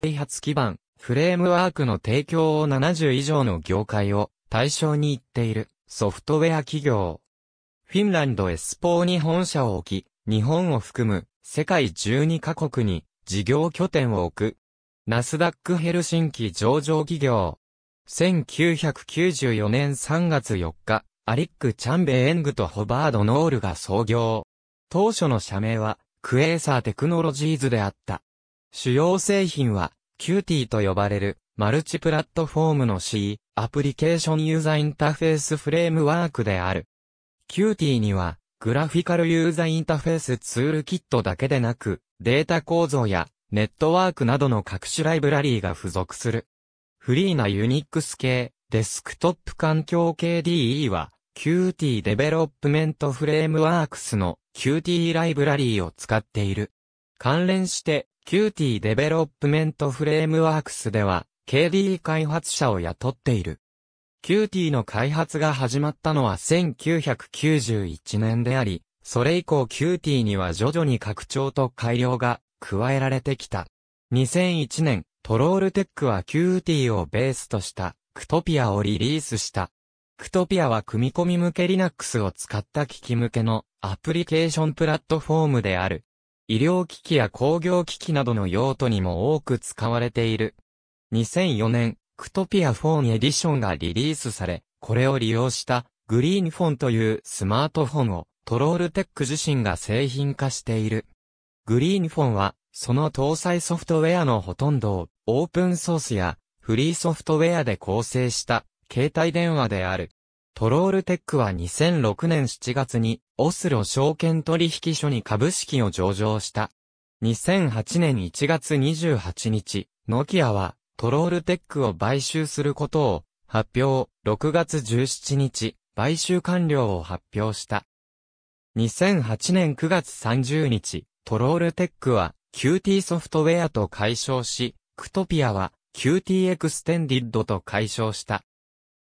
開発基盤、フレームワークの提供を70以上の業界を対象に言っているソフトウェア企業。フィンランドエスポーに本社を置き、日本を含む世界12カ国に事業拠点を置く。ナスダックヘルシンキ上場企業。1994年3月4日、アリック・チャンベエングとホバード・ノールが創業。当初の社名は、クエーサー・テクノロジーズであった。主要製品は、キューティーと呼ばれる、マルチプラットフォームの C、アプリケーションユーザーインターフェースフレームワークである。キューティーには、グラフィカルユーザーインターフェースツールキットだけでなく、データ構造や、ネットワークなどの各種ライブラリーが付属する。フリーなユニックス系、デスクトップ環境 KDE は、Qt デベロップメントフレームワークスの Qt ライブラリーを使っている。関連してキューティーデベロップメントフレームワークスでは、KDE 開発者を雇っている。キューティーの開発が始まったのは1991年であり、それ以降キューティーには徐々に拡張と改良が加えられてきた。2001年、トロールテックはキューティーをベースとしたクトピアをリリースした。クトピアは組み込み向け Linux を使った機器向けのアプリケーションプラットフォームである。医療機器や工業機器などの用途にも多く使われている。2004年、クトピア4エディションがリリースされ、これを利用したグリーンフォンというスマートフォンをトロールテック自身が製品化している。グリーンフォンは、その搭載ソフトウェアのほとんどをオープンソースやフリーソフトウェアで構成した携帯電話である。トロールテックは2006年7月に、オスロ証券取引所に株式を上場した。2008年1月28日、ノキアは、トロールテックを買収することを発表、6月17日、買収完了を発表した。2008年9月30日、トロールテックは、QT ソフトウェアと解消し、クトピアは、QT エクステンディッドと解消した。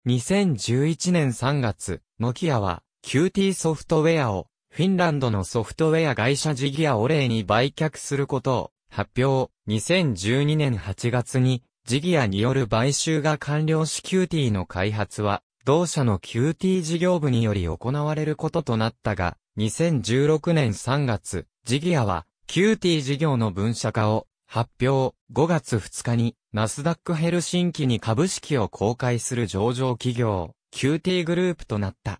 2011年3月、ノキアは、QT ソフトウェアを、フィンランドのソフトウェア会社ジギアオレイに売却することを発表。2012年8月に、ジギアによる買収が完了し QT の開発は、同社の QT 事業部により行われることとなったが、2016年3月、ジギアは QT 事業の分社化を発表、5月2日に、ナスダックヘルシンキに株式を公開する上場企業、QT グループとなった。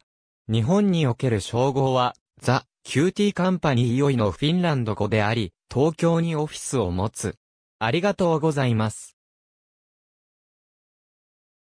日本における称号は、ザ・ QT カンパニーよいのフィンランド語であり、東京にオフィスを持つ。ありがとうございます。